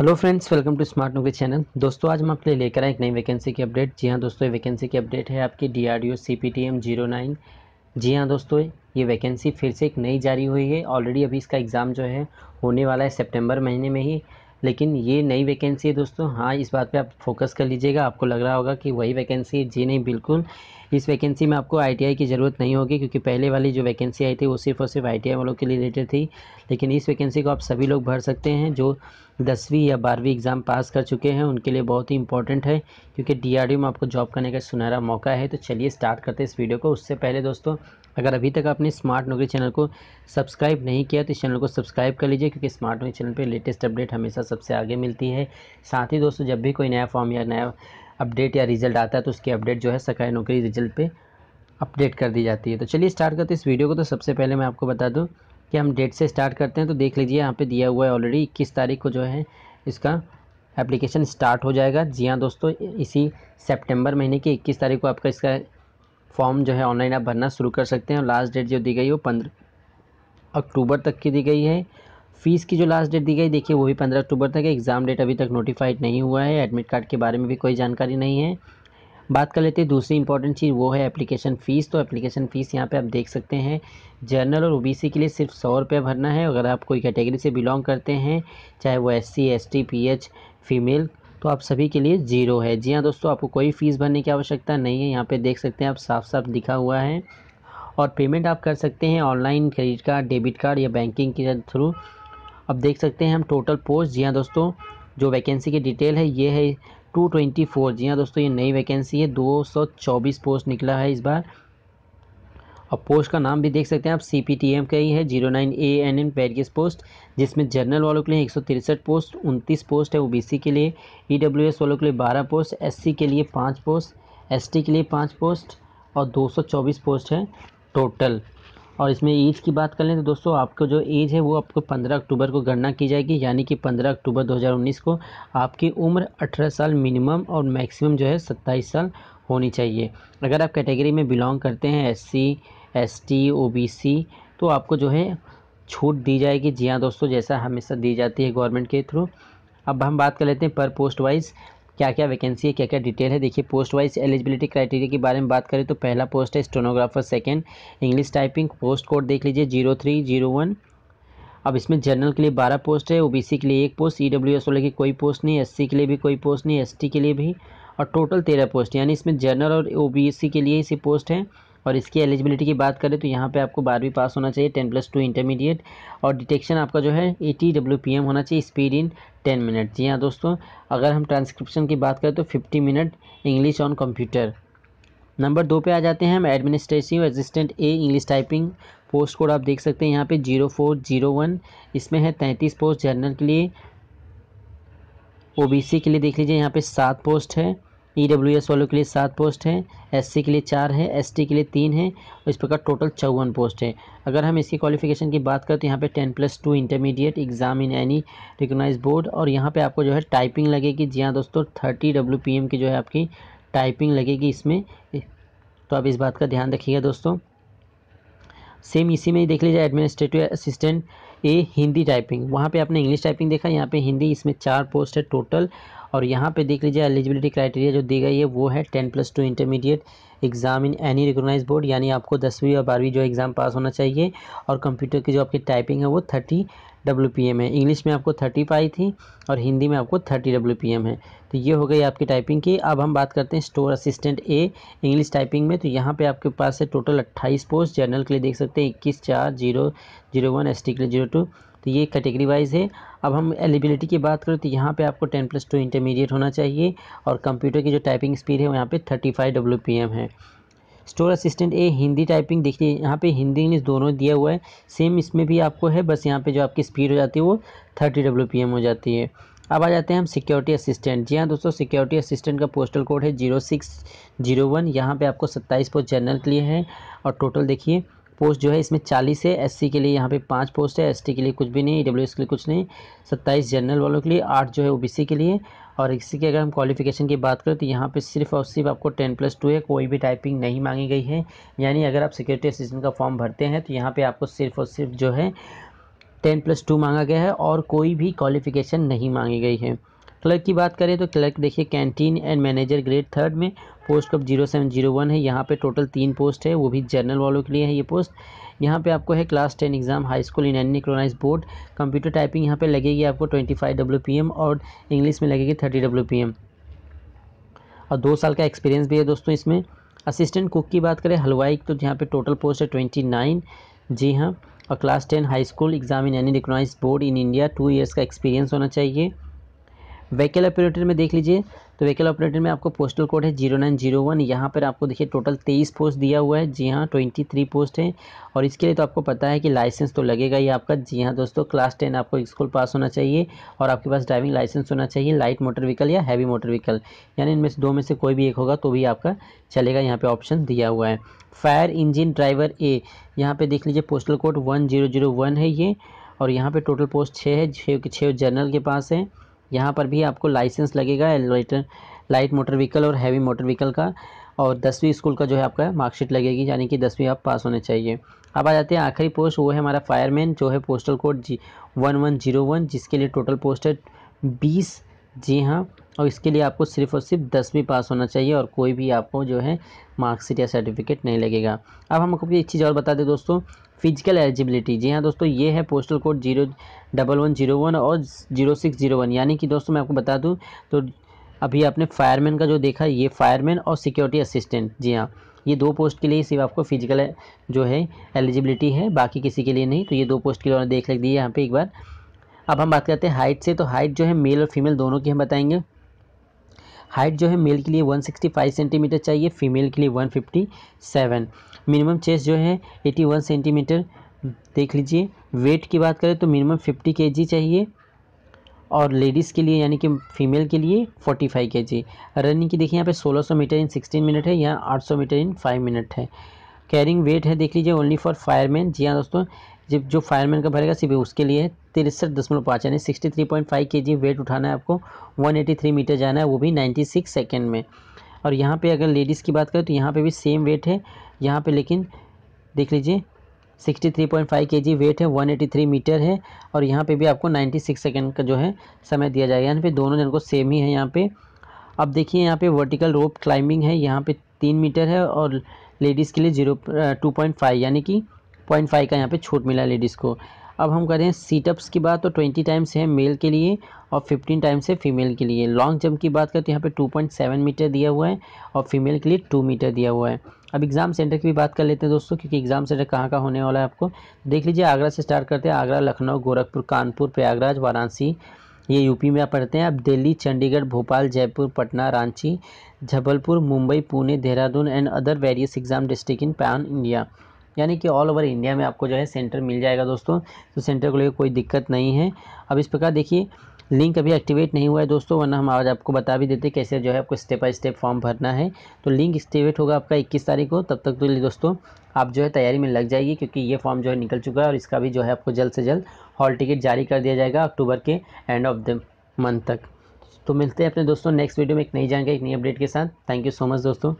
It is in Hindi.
hello friends welcome to smart Novi channel दोस्तों आज हम अपने लेकर आए एक नई वैकेंसी की अपडेट जी हाँ दोस्तों ये वैकेंसी की अपडेट है आपकी D R D O C P T M zero nine जी हाँ दोस्तों ये वैकेंसी फिर से एक नई जारी हुई है ऑलरेडी अभी इसका एग्ज़ाम जो है होने वाला है सितंबर महीने में ही लेकिन ये नई वैकेंसी है दोस्तों हाँ इस बात पे आप फोकस कर लीजिएगा आपको लग रहा होगा कि वही वैकेंसी जी नहीं बिल्कुल इस वैकेंसी में आपको आईटीआई की ज़रूरत नहीं होगी क्योंकि पहले वाली जो वैकेंसी आई थी वो सिर्फ और सिर्फ आई वालों के लिए रिलेटेड थी लेकिन इस वैकेंसी को आप सभी लोग भर सकते हैं जो दसवीं या बारहवीं एग्ज़ाम पास कर चुके हैं उनके लिए बहुत ही इंपॉर्टेंट है क्योंकि डी में आपको जॉब करने का सुनहरा मौका है तो चलिए स्टार्ट करते हैं इस वीडियो को उससे पहले दोस्तों अगर अभी तक आपने स्मार्ट नौकरी चैनल को सब्सक्राइब नहीं किया तो इस चैनल को सब्सक्राइब कर लीजिए क्योंकि स्मार्ट नौकरी चैनल पर लेटेस्ट अपडेट हमेशा सबसे आगे मिलती है साथ ही दोस्तों जब भी कोई नया फॉर्म या नया अपडेट या रिजल्ट आता है तो उसकी अपडेट जो है सरकारी नौकरी रिजल्ट पर अपडेट कर दी जाती है तो चलिए स्टार्ट करते हैं इस वीडियो को तो सबसे पहले मैं आपको बता दूँ कि हम डेट से स्टार्ट करते हैं तो देख लीजिए यहाँ पर दिया हुआ है ऑलरेडी इक्कीस तारीख को जो है इसका एप्लीकेशन स्टार्ट हो जाएगा जी हाँ दोस्तों इसी सितंबर महीने की 21 तारीख को आपका इसका फॉर्म जो है ऑनलाइन आप भरना शुरू कर सकते हैं और लास्ट डेट जो दी गई है वो पंद्रह अक्टूबर तक की दी गई है फ़ीस की जो लास्ट डेट दी गई देखिए वो भी पंद्रह अक्टूबर तक है एग्ज़ाम डेट अभी तक नोटिफाइड नहीं हुआ है एडमिट कार्ड के बारे में भी कोई जानकारी नहीं है बात कर लेते हैं दूसरी इंपॉर्टेंट चीज़ वो है एप्लीकेशन फ़ीस तो एप्लीकेशन फ़ीस यहाँ पे आप देख सकते हैं जर्नल और ओबीसी के लिए सिर्फ सौ रुपये भरना है अगर आप कोई कैटेगरी से बिलोंग करते हैं चाहे वो S C S T P H female तो आप सभी के लिए ज़ीरो है जी हाँ दोस्तों आपको कोई फ़ीस भरने की आवश्यकता नहीं है यहाँ पे देख सकते हैं आप साफ साफ दिखा हुआ है और पेमेंट आप कर सकते हैं online credit card debit card या बैंकिंग के थ्रू अब देख सकते हैं हम टोटल पोस्ट जी हाँ दोस्तों जो वैकेंसी की डिटेल है ये है टू ट्वेंटी फोर जी हाँ दोस्तों ये नई वैकेंसी है दो सौ चौबीस पोस्ट निकला है इस बार और पोस्ट का नाम भी देख सकते हैं आप सी पी टी एम का ही है zero nine A N N various post जिसमें जनरल वालों के लिए एक सौ तिरसठ पोस्ट उनतीस पोस्ट है ओ बी सी के लिए ई डब्ल्यू एस वालों के लिए बारह पोस्ट एस सी के लिए पाँच पोस्ट एस टी के लिए पाँच पोस्ट और दो सौ चौबीस पोस्ट है टोटल और इसमें एज की बात कर लें तो दोस्तों आपको जो एज है वो आपको 15 अक्टूबर को गणना की जाएगी यानी कि 15 अक्टूबर 2019 को आपकी उम्र 18 साल मिनिमम और मैक्सिमम जो है 27 साल होनी चाहिए अगर आप कैटेगरी में बिलोंग करते हैं SC S T O B C तो आपको जो है छूट दी जाएगी जी हाँ दोस्तों जैसा हमेशा दी जाती है गवर्नमेंट के थ्रू अब हम बात कर लेते हैं पर पोस्ट वाइज क्या क्या वैकेंसी है क्या क्या डिटेल है देखिए पोस्ट वाइज एलिजिबिलिटी क्राइटेरिया के बारे में बात करें तो पहला पोस्ट है stenographer second English typing post code देख लीजिए जीरो थ्री जीरो वन अब इसमें जनरल के लिए बारह पोस्ट है ओबीसी के लिए एक पोस्ट ई डब्ल्यू एस वाले की कोई पोस्ट नहीं एससी के लिए भी कोई पोस्ट नहीं एसटी के लिए भी और टोटल तेरह पोस्ट यानी इसमें जनरल और ओबीसी के लिए सी पोस्ट हैं और इसकी एलिजिबिलिटी की बात करें तो यहाँ पे आपको बारहवीं पास होना चाहिए टेन प्लस टू इंटरमीडिएट और डिटेक्शन आपका जो है एटी डब्ल्यू पी एम होना चाहिए स्पीड इन टेन मिनट जी हाँ दोस्तों अगर हम ट्रांसक्रिप्शन की बात करें तो fifty minute English on computer number दो पे आ जाते हैं हम administrative assistant A English typing post code आप देख सकते हैं यहाँ पे जीरो फोर जीरो वन इसमें है तैंतीस पोस्ट जनरल के लिए ओबीसी के लिए देख लीजिए यहाँ पे सात पोस्ट है ई डब्ल्यू एस वालों के लिए सात पोस्ट हैं एससी के लिए चार हैं एसटी के लिए तीन हैं इस प्रकार टोटल चौवन पोस्ट है अगर हम इसकी क्वालिफिकेशन की बात करें तो यहाँ पे ten plus two intermediate exam in any recognise board और यहाँ पे आपको जो है टाइपिंग लगेगी जी हाँ दोस्तों थर्टी डब्ल्यू पी एम की जो है आपकी टाइपिंग लगेगी इसमें तो आप इस बात का ध्यान रखिएगा दोस्तों सेम इसी में ही देख लीजिए administrative assistant A Hindi typing वहाँ पे आपने इंग्लिश टाइपिंग देखा यहाँ पे हिंदी इसमें चार पोस्ट है टोटल और यहाँ पे देख लीजिए एलिजिबिलिटी क्राइटेरिया जो दी गई है वो है ten plus two intermediate exam in any recognise board यानी आपको दसवीं और बारहवीं जो एग्ज़ाम पास होना चाहिए और कंप्यूटर की जो आपकी टाइपिंग है वो थर्टी डब्ल्यू पी एम है इंग्लिश में आपको थर्टी पाई थी और हिंदी में आपको थर्टी डब्ल्यू पी एम है तो ये हो गई आपकी टाइपिंग की अब हम बात करते हैं store assistant A English typing में तो यहाँ पे आपके पास है टोटल अट्ठाईस पोस्ट जनरल के लिए देख सकते हैं इक्कीस चार zero zero one S T के लिए जीरो टू तो ये कैटेगरी वाइज है अब हम एलिबिलिटी की बात करें तो यहाँ पे आपको टेन प्लस टू इंटरमीडिएट होना चाहिए और कंप्यूटर की जो टाइपिंग स्पीड है यहाँ पे thirty five W P M है store assistant A Hindi typing देखिए यहाँ पे हिंदी इंग्लिश दोनों दिया हुआ है सेम इसमें भी आपको है बस यहाँ पे जो आपकी स्पीड हो जाती है वो थर्टी डब्ल्यू पी एम हो जाती है अब आ जाते हैं हम सिक्योरिटी असिस्टेंट जी हाँ दोस्तों सिक्योरिटी असिस्टेंट का पोस्टल कोड है जीरो सिक्स जीरो वन यहाँ पर आपको सत्ताईस पोस्ट जनरल के लिए है और टोटल देखिए पोस्ट जो है इसमें चालीस है एससी के लिए यहाँ पे पाँच पोस्ट है एसटी के लिए कुछ भी नहीं ई के लिए कुछ नहीं सत्ताईस जनरल वालों के लिए आठ जो है ओबीसी के लिए और इसी के अगर हम क्वालिफिकेशन की बात करें तो यहाँ पे सिर्फ और सिर्फ आपको टेन प्लस टू है कोई भी टाइपिंग नहीं मांगी गई है यानी अगर आप सिक्योरिटी असिस्टेंट का फॉर्म भरते हैं तो यहाँ पर आपको सिर्फ और सिर्फ जो है टेन प्लस टू मांगा गया है और कोई भी क्वालिफिकेशन नहीं मांगी गई है क्लर्क की बात करें तो क्लर्क देखिए canteen and manager grade third में पोस्ट कब जीरो सेवन जीरो वन है यहाँ पे टोटल तीन पोस्ट है वो भी जर्नल वालों के लिए है ये पोस्ट यहाँ पे आपको है class ten exam high school in any recognise board computer typing यहाँ पे लगेगी आपको twenty five W P M और इंग्लिश में लगेगी थर्टी डब्ल्यू पी एम और दो साल का एक्सपीरियंस भी है दोस्तों इसमें असिस्टेंट कुक की बात करें हलवाई तो यहाँ पर टोटल पोस्ट है ट्वेंटी नाइन जी हाँ और class ten high school exam in any recognise board in India two years का एक्सपीरियंस होना चाहिए व्हीकल ऑपरेटर में देख लीजिए तो व्हीकल ऑपरेटर में आपको पोस्टल कोड है जीरो नाइन जीरो वन यहाँ पर आपको देखिए टोटल तेईस पोस्ट दिया हुआ है जी हाँ ट्वेंटी थ्री पोस्ट हैं और इसके लिए तो आपको पता है कि लाइसेंस तो लगेगा ही आपका जी हाँ दोस्तों क्लास टेन आपको स्कूल पास होना चाहिए और आपके पास ड्राइविंग लाइसेंस होना चाहिए लाइट मोटर व्हीकल या हैवी मोटर व्हीकल यानी इनमें से दो में से कोई भी एक होगा तो भी आपका चलेगा यहाँ पर ऑप्शन दिया हुआ है फायर इंजिन ड्राइवर ए यहाँ पर देख लीजिए postal code one zero zero one है ये और यहाँ पर टोटल पोस्ट छः है छः छः जनरल के पास है यहाँ पर भी आपको लाइसेंस लगेगा लाइटर लाइट मोटर व्हीकल और हैवी मोटर व्हीकल का और दसवीं स्कूल का जो है आपका मार्कशीट लगेगी यानी कि दसवीं आप पास होने चाहिए अब आ जाते हैं आखिरी पोस्ट वो है हमारा फायरमैन जो है postal code G one one zero one जिसके लिए टोटल पोस्ट है बीस जी हाँ और इसके लिए आपको सिर्फ और सिर्फ दसवीं पास होना चाहिए और कोई भी आपको जो है मार्कशीट या सर्टिफिकेट नहीं लगेगा अब हम आपको भी एक चीज़ और बता दें दोस्तों फिजिकल एलिजिबिलिटी जी हाँ दोस्तों ये है postal code zero double one zero one और जीरो सिक्स जीरो वन यानी कि दोस्तों मैं आपको बता दूँ तो अभी आपने फायरमैन का जो देखा ये फायरमैन और सिक्योरिटी असिस्टेंट जी हाँ ये दो पोस्ट के लिए सिर्फ आपको फिजिकल जो है एलिजिबिलिटी है बाकी किसी के लिए नहीं तो ये दो पोस्ट के लिए देख लग दी है यहाँ पर एक बार अब हम बात करते हैं हाइट से तो हाइट जो है मेल और फीमेल दोनों की हम बताएंगे हाइट जो है मेल के लिए 165 सेंटीमीटर चाहिए फीमेल के लिए 157 मिनिमम चेस्ट जो है 81 सेंटीमीटर देख लीजिए वेट की बात करें तो मिनिमम 50 के चाहिए और लेडीज़ के लिए यानी कि फीमेल के लिए 45 के रनिंग की देखिए यहाँ पे 1600 मीटर इन 16 मिनट है या 800 मीटर इन 5 मिनट है कैरिंग वेट है देख लीजिए ओनली फॉर फायरमैन जी हाँ दोस्तों जब जो फायरमैन का भरेगा सिर्फ उसके लिए तिरसठ दशमलव पाँच यानी sixty three point five K G wait उठाना है आपको वन एटी थ्री मीटर जाना है वो भी नाइन्टी सिक्स सेकेंड में और यहाँ पे अगर लेडीज़ की बात करें तो यहाँ पे भी सेम वेट है यहाँ पे लेकिन देख लीजिए sixty three point five K G weight है वन एटी थ्री मीटर है और यहाँ पर भी आपको नाइन्टी सिक्स सेकेंड का जो है समय दिया जाएगा यानी फिर दोनों जन को सेम ही है यहाँ पर अब देखिए यहाँ पर वर्टिकल रोप क्लाइंबिंग है यहाँ पर तीन मीटर है और लेडीज़ के लिए जीरो टू पॉइंट फाइव यानी कि पॉइंट फाइव का यहाँ पे छूट मिला लेडीज़ को अब हम करें सीटअप्स की बात तो ट्वेंटी टाइम्स है मेल के लिए और फिफ्टीन टाइम्स है फीमेल के लिए लॉन्ग जंप की बात करें तो यहाँ पे टू पॉइंट सेवन मीटर दिया हुआ है और फीमेल के लिए टू मीटर दिया हुआ है अब एग्ज़ाम सेंटर की भी बात कर लेते हैं दोस्तों क्योंकि एग्ज़ाम सेंटर कहाँ का होने वाला है आपको देख लीजिए आगरा से स्टार्ट करते हैं आगरा लखनऊ गोरखपुर कानपुर प्रयागराज वाराणसी ये यूपी में आप पढ़ते हैं अब Delhi Chandigarh Bhopal Jaipur Patna Ranchi Jabalpur Mumbai Pune Dehradun and other various exam district in pan India यानी कि ऑल ओवर इंडिया में आपको जो है सेंटर मिल जाएगा दोस्तों तो सेंटर को लेकर कोई दिक्कत नहीं है अब इस प्रकार देखिए लिंक अभी एक्टिवेट नहीं हुआ है दोस्तों वरना हम आज आपको बता भी देते कैसे जो है आपको स्टेप बाय स्टेप फॉर्म भरना है तो लिंक एक्टिवेट होगा आपका 21 तारीख को तब तक तो दोस्तों आप जो है तैयारी में लग जाएगी क्योंकि ये फॉर्म जो है निकल चुका है और इसका भी जो है आपको जल्द से जल्द हॉल टिकट जारी कर दिया जाएगा अक्टूबर के एंड ऑफ द मंथ तक तो मिलते हैं अपने दोस्तों नेक्स्ट वीडियो में एक नई जानकारी एक नई अपडेट के साथ थैंक यू सो मच दोस्तों